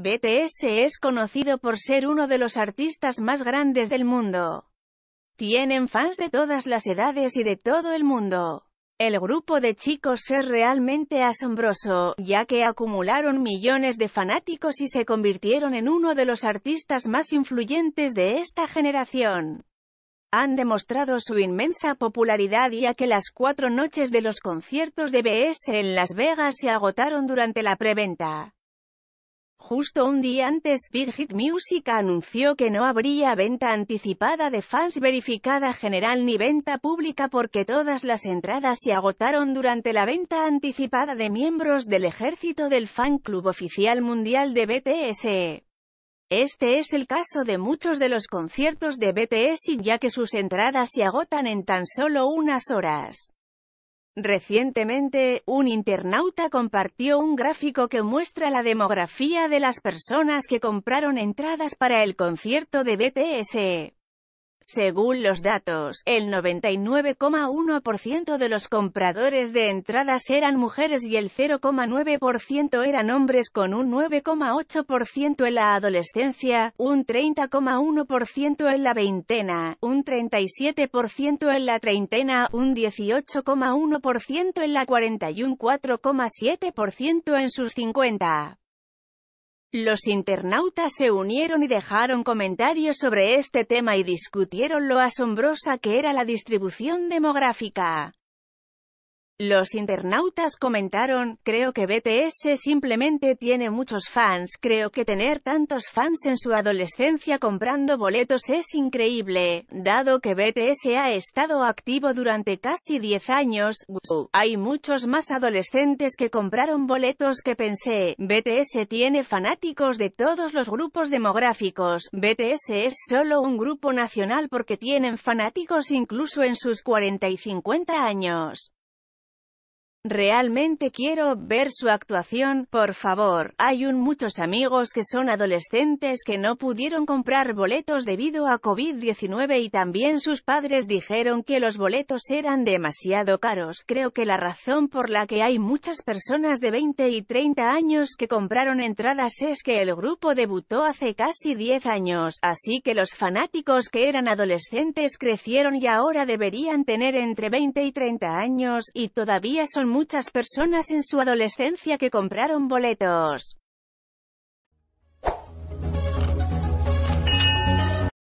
BTS es conocido por ser uno de los artistas más grandes del mundo. Tienen fans de todas las edades y de todo el mundo. El grupo de chicos es realmente asombroso, ya que acumularon millones de fanáticos y se convirtieron en uno de los artistas más influyentes de esta generación. Han demostrado su inmensa popularidad ya que las cuatro noches de los conciertos de BS en Las Vegas se agotaron durante la preventa. Justo un día antes, Big Hit Music anunció que no habría venta anticipada de fans verificada general ni venta pública porque todas las entradas se agotaron durante la venta anticipada de miembros del ejército del fan club oficial mundial de BTS. Este es el caso de muchos de los conciertos de BTS ya que sus entradas se agotan en tan solo unas horas. Recientemente, un internauta compartió un gráfico que muestra la demografía de las personas que compraron entradas para el concierto de BTS. Según los datos, el 99,1% de los compradores de entradas eran mujeres y el 0,9% eran hombres con un 9,8% en la adolescencia, un 30,1% en la veintena, un 37% en la treintena, un 18,1% en la cuarenta y un 4,7% en sus 50. Los internautas se unieron y dejaron comentarios sobre este tema y discutieron lo asombrosa que era la distribución demográfica. Los internautas comentaron, creo que BTS simplemente tiene muchos fans, creo que tener tantos fans en su adolescencia comprando boletos es increíble, dado que BTS ha estado activo durante casi 10 años, hay muchos más adolescentes que compraron boletos que pensé, BTS tiene fanáticos de todos los grupos demográficos, BTS es solo un grupo nacional porque tienen fanáticos incluso en sus 40 y 50 años. Realmente quiero ver su actuación, por favor. Hay un muchos amigos que son adolescentes que no pudieron comprar boletos debido a COVID-19 y también sus padres dijeron que los boletos eran demasiado caros. Creo que la razón por la que hay muchas personas de 20 y 30 años que compraron entradas es que el grupo debutó hace casi 10 años, así que los fanáticos que eran adolescentes crecieron y ahora deberían tener entre 20 y 30 años, y todavía son muchas personas en su adolescencia que compraron boletos